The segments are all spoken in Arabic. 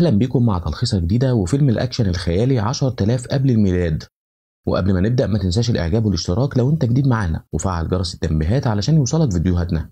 أهلا بكم مع تلخيصة جديدة وفيلم الأكشن الخيالي 10000 قبل الميلاد وقبل ما نبدأ ما تنساش الإعجاب والاشتراك لو أنت جديد معانا وفعل جرس التنبيهات علشان يوصلك فيديوهاتنا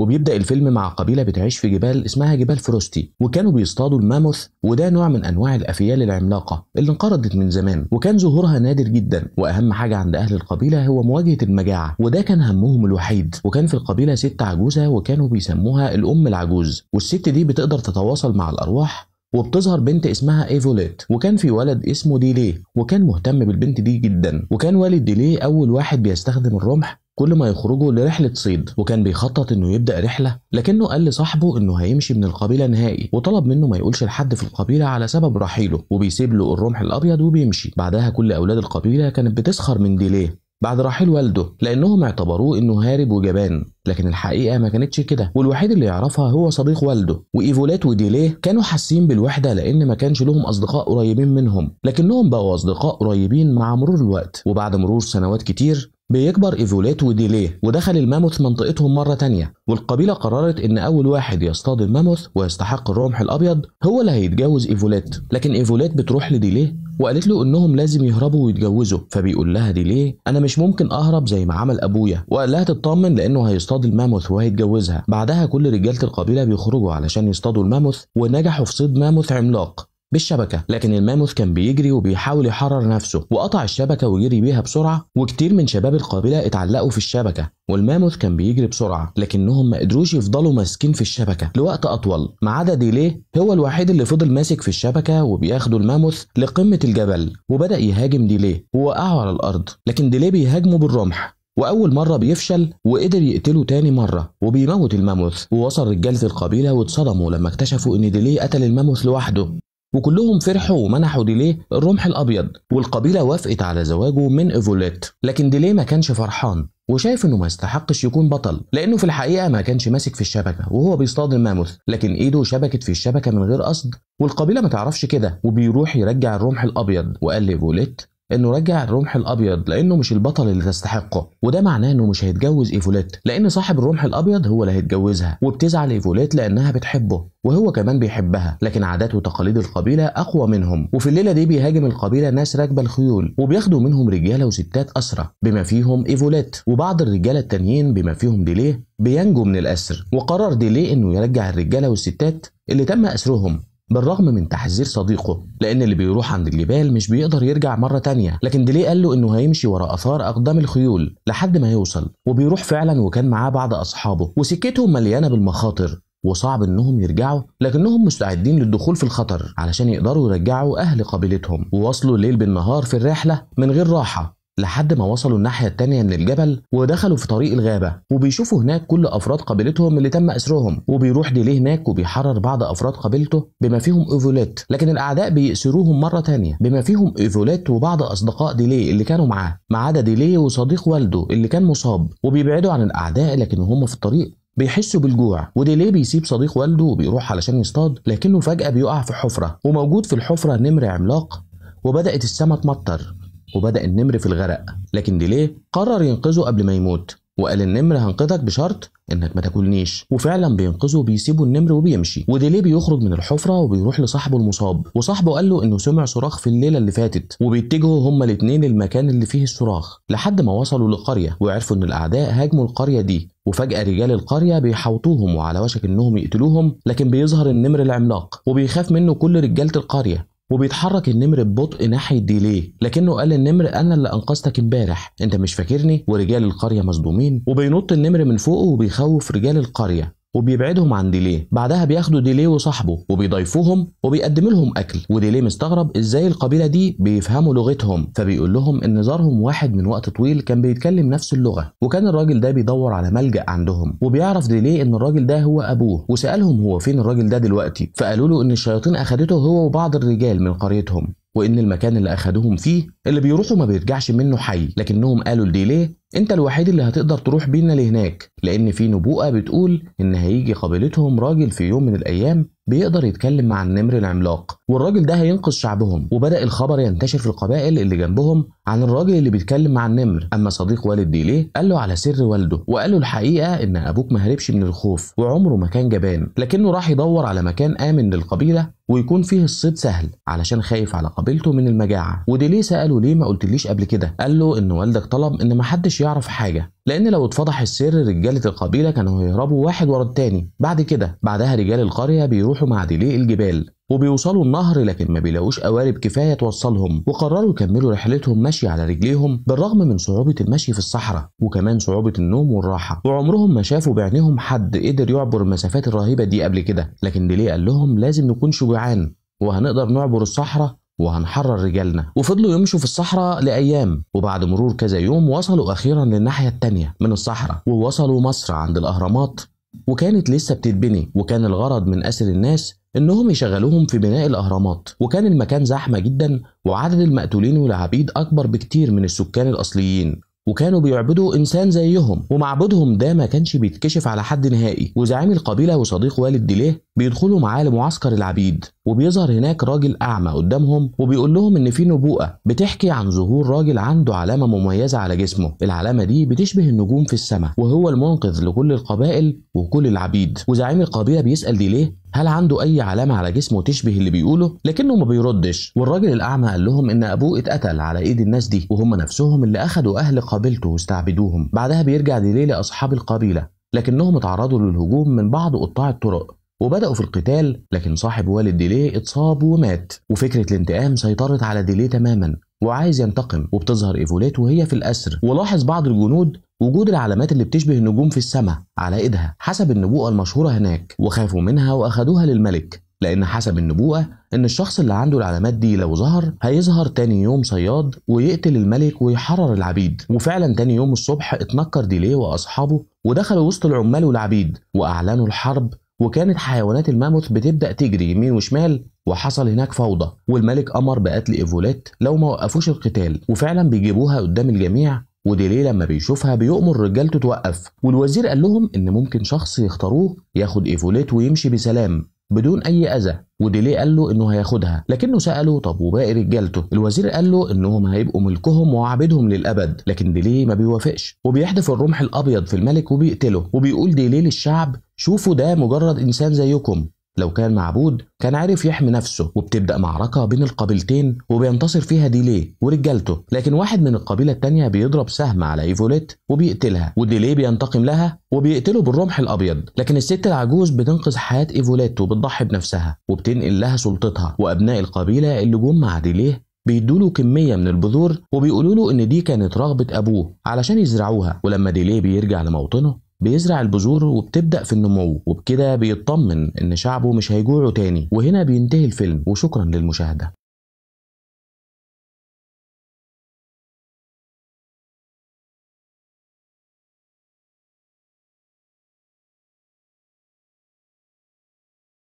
وبيبدا الفيلم مع قبيله بتعيش في جبال اسمها جبال فروستي وكانوا بيصطادوا الماموث وده نوع من انواع الافيال العملاقه اللي انقرضت من زمان وكان ظهورها نادر جدا واهم حاجه عند اهل القبيله هو مواجهه المجاعه وده كان همهم الوحيد وكان في القبيله ست عجوزه وكانوا بيسموها الام العجوز والست دي بتقدر تتواصل مع الارواح وبتظهر بنت اسمها ايفوليت وكان في ولد اسمه ديليه وكان مهتم بالبنت دي جدا وكان والد ديليه اول واحد بيستخدم الرمح كل ما يخرجوا لرحلة صيد وكان بيخطط انه يبدأ رحلة لكنه قال لصاحبه انه هيمشي من القبيلة نهائي وطلب منه ما يقولش لحد في القبيلة على سبب رحيله وبيسيب له الرمح الأبيض وبيمشي بعدها كل أولاد القبيلة كانت بتسخر من ديليه بعد رحيل والده لانهم اعتبروه انه هارب وجبان لكن الحقيقه ما كانتش كده والوحيد اللي يعرفها هو صديق والده وايفولات وديليه كانوا حاسين بالوحده لان ما كانش لهم اصدقاء قريبين منهم لكنهم بقوا اصدقاء قريبين مع مرور الوقت وبعد مرور سنوات كتير بيكبر ايفوليت وديليه ودخل الماموث منطقتهم مره تانية والقبيله قررت ان اول واحد يصطاد الماموث ويستحق الرمح الابيض هو اللي هيتجوز ايفوليت لكن ايفوليت بتروح لديليه وقالت له انهم لازم يهربوا ويتجوزوا فبيقول لها دي ليه انا مش ممكن اهرب زي ما عمل ابويا وقال لها تطمن لانه هيصطاد الماموث وهيتجوزها بعدها كل رجاله القبيله بيخرجوا علشان يصطادوا الماموث ونجحوا في صيد ماموث عملاق بالشبكه لكن الماموث كان بيجري وبيحاول يحرر نفسه وقطع الشبكه وجري بيها بسرعه وكتير من شباب القابله اتعلقوا في الشبكه والماموث كان بيجري بسرعه لكنهم ما قدروش يفضلوا ماسكين في الشبكه لوقت اطول ما عدا ديليه هو الوحيد اللي فضل ماسك في الشبكه وبياخدوا الماموث لقمه الجبل وبدا يهاجم ديليه ووقعه على الارض لكن ديليه بيهاجمه بالرمح وأول مرة بيفشل وقدر يقتله تاني مرة وبيموت الماموث ووصل رجالة القبيلة واتصدموا لما اكتشفوا إن ديليه قتل الماموث لوحده وكلهم فرحوا ومنحوا ديليه الرمح الابيض والقبيله وافقت على زواجه من ايفوليت لكن ديليه ما كانش فرحان وشايف انه ما يستحقش يكون بطل لانه في الحقيقه ما كانش ماسك في الشبكه وهو بيصطادم ماموث لكن ايده شبكت في الشبكه من غير قصد والقبيله ما تعرفش كده وبيروح يرجع الرمح الابيض وقال لفوليت انه رجع الرمح الابيض لانه مش البطل اللي تستحقه وده معناه انه مش هيتجوز ايفوليت لان صاحب الرمح الابيض هو اللي هيتجوزها وبتزعل ايفوليت لانها بتحبه وهو كمان بيحبها لكن عادات وتقاليد القبيله اقوى منهم وفي الليله دي بيهاجم القبيله ناس راكبه الخيول وبياخدوا منهم رجاله وستات اسرى بما فيهم ايفوليت وبعض الرجاله التانيين بما فيهم ديليه بينجو من الاسر وقرر ديليه انه يرجع الرجاله والستات اللي تم اسرهم بالرغم من تحذير صديقه لأن اللي بيروح عند الجبال مش بيقدر يرجع مرة تانية لكن دليل قال له إنه هيمشي ورا آثار أقدام الخيول لحد ما يوصل وبيروح فعلا وكان معاه بعض أصحابه وسكتهم مليانة بالمخاطر وصعب انهم يرجعوا لكنهم مستعدين للدخول في الخطر علشان يقدروا يرجعوا اهل قبيلتهم ووصلوا ليل بالنهار في الرحله من غير راحه لحد ما وصلوا الناحية التانية من الجبل ودخلوا في طريق الغابة وبيشوفوا هناك كل أفراد قبيلتهم اللي تم أسرهم وبيروح ديليه هناك وبيحرر بعض أفراد قبيلته بما فيهم إيفوليت لكن الأعداء بيأسروهم مرة تانية بما فيهم إيفوليت وبعض أصدقاء ديليه اللي كانوا معاه ما عدا ديليه وصديق والده اللي كان مصاب وبيبعدوا عن الأعداء لكن هم في الطريق بيحسوا بالجوع وديليه بيسيب صديق والده وبيروح علشان يصطاد لكنه فجأة بيقع في حفرة وموجود في الحفرة نمر عملاق وبدأت السماء تمطر وبدأ النمر في الغرق لكن ديليه قرر ينقذه قبل ما يموت وقال النمر هنقذك بشرط انك ما تاكلنيش وفعلا بينقذه وبيسيبوا النمر وبيمشي وديليه بيخرج من الحفره وبيروح لصاحبه المصاب وصاحبه قال له انه سمع صراخ في الليله اللي فاتت وبيتجهوا هما الاثنين للمكان اللي فيه الصراخ لحد ما وصلوا لقريه وعرفوا ان الاعداء هاجموا القريه دي وفجأة رجال القرية بيحوطوهم وعلى وشك إنهم يقتلوهم لكن بيظهر النمر العملاق وبيخاف منه كل رجالة القرية وبيتحرك النمر ببطء ناحيه ديليه لكنه قال للنمر انا اللي انقذتك امبارح انت مش فاكرني ورجال القريه مصدومين وبينط النمر من فوقه وبيخوف رجال القريه وبيبعدهم عن ديليه بعدها بياخدوا ديليه وصاحبه وبيضيفوهم وبيقدم لهم اكل وديليه مستغرب ازاي القبيله دي بيفهموا لغتهم فبيقول لهم ان زارهم واحد من وقت طويل كان بيتكلم نفس اللغه وكان الراجل ده بيدور على ملجا عندهم وبيعرف ديليه ان الراجل ده هو ابوه وسالهم هو فين الراجل ده دلوقتي فقالوا له ان الشياطين اخدته هو وبعض الرجال من قريتهم وان المكان اللي اخدوهم فيه اللي بيروحوا ما بيرجعش منه حي لكنهم قالوا لديليه انت الوحيد اللي هتقدر تروح بينا لهناك لان في نبوءه بتقول ان هيجي قبيلتهم راجل في يوم من الايام بيقدر يتكلم مع النمر العملاق والراجل ده هينقذ شعبهم وبدا الخبر ينتشر في القبائل اللي جنبهم عن الراجل اللي بيتكلم مع النمر اما صديق والد ديليه قال له على سر والده وقال له الحقيقه ان ابوك ما هربش من الخوف وعمره ما كان جبان لكنه راح يدور على مكان امن للقبيله ويكون فيه الصيد سهل علشان خايف على قبيلته من المجاعه وديليه ساله ليه ما قلتليش قبل كده قال له ان والدك طلب ان محدش يعرف حاجه لان لو اتفضح السر رجاله القبيله كانوا هيهربوا واحد ورا التاني بعد كده بعدها رجال القريه بيروحوا مع ديليه الجبال وبيوصلوا النهر لكن ما بيلاقوش قوارب كفايه توصلهم وقرروا يكملوا رحلتهم مشي على رجليهم بالرغم من صعوبه المشي في الصحراء وكمان صعوبه النوم والراحه وعمرهم ما شافوا بعينهم حد قدر يعبر المسافات الرهيبه دي قبل كده لكن ديليه قال لهم لازم نكون شجعان وهنقدر نعبر الصحراء وهنحرر رجالنا وفضلوا يمشوا في الصحراء لأيام وبعد مرور كذا يوم وصلوا أخيرا للناحية الثانيه من الصحراء ووصلوا مصر عند الأهرامات وكانت لسه بتتبني وكان الغرض من أسر الناس انهم يشغلوهم في بناء الاهرامات وكان المكان زحمه جدا وعدد المقتولين والعبيد اكبر بكتير من السكان الاصليين وكانوا بيعبدوا انسان زيهم ومعبودهم ده ما كانش بيتكشف على حد نهائي وزعيم القبيله وصديق والد ديليه بيدخلوا معاه لمعسكر العبيد وبيظهر هناك راجل اعمى قدامهم وبيقول لهم ان في نبوءه بتحكي عن ظهور راجل عنده علامه مميزه على جسمه العلامه دي بتشبه النجوم في السماء وهو المنقذ لكل القبائل وكل العبيد وزعيم القبيله بيسال ديليه هل عنده اي علامه على جسمه تشبه اللي بيقوله لكنه ما بيردش والراجل الاعمى قال لهم ان ابوه اتقتل على ايد الناس دي وهم نفسهم اللي اخدوا اهل قبيلته واستعبدوهم بعدها بيرجع ديليه لاصحاب القبيله لكنهم اتعرضوا للهجوم من بعض قطاع الطرق وبدأوا في القتال لكن صاحب والد ديليه اتصاب ومات وفكرة الانتقام سيطرت على ديليه تماما وعايز ينتقم وبتظهر ايفوليت وهي في الأسر ولاحظ بعض الجنود وجود العلامات اللي بتشبه النجوم في السماء على ايدها حسب النبوءه المشهوره هناك وخافوا منها واخدوها للملك لان حسب النبوءه ان الشخص اللي عنده العلامات دي لو ظهر هيظهر تاني يوم صياد ويقتل الملك ويحرر العبيد وفعلا تاني يوم الصبح اتنكر ديليه واصحابه ودخلوا وسط العمال والعبيد واعلنوا الحرب وكانت حيوانات الماموث بتبدا تجري يمين وشمال وحصل هناك فوضى والملك امر بقتل ايفوليت لو ما وقفوش القتال وفعلا بيجيبوها قدام الجميع ودي ليه لما بيشوفها بيؤمر رجالته توقف والوزير قال لهم ان ممكن شخص يختاروه ياخد ايفوليت ويمشي بسلام بدون اي اذى ودي ليه قال له انه هياخدها لكنه ساله طب وباقي رجالته الوزير قال له انهم هيبقوا ملكهم وعبيدهم للابد لكن دي ليه ما بيوافقش وبيحدف الرمح الابيض في الملك وبيقتله وبيقول دي ليه للشعب شوفوا ده مجرد انسان زيكم لو كان معبود كان عارف يحمي نفسه وبتبدا معركه بين القبيلتين وبينتصر فيها ديلي ورجالته لكن واحد من القبيله التانية بيضرب سهم على ايفوليت وبيقتلها وديلي بينتقم لها وبيقتله بالرمح الابيض لكن الست العجوز بتنقذ حياه ايفوليت وبتضحي بنفسها وبتنقل لها سلطتها وابناء القبيله اللي جم مع ديليه بيدوله كمية من البذور وبيقولوا له إن دي كانت رغبة أبوه علشان يزرعوها ولما ديليه بيرجع لموطنه بيزرع البذور وبتبدا في النمو وبكده بيطمن ان شعبه مش هيجوعه تاني وهنا بينتهي الفيلم وشكرا للمشاهده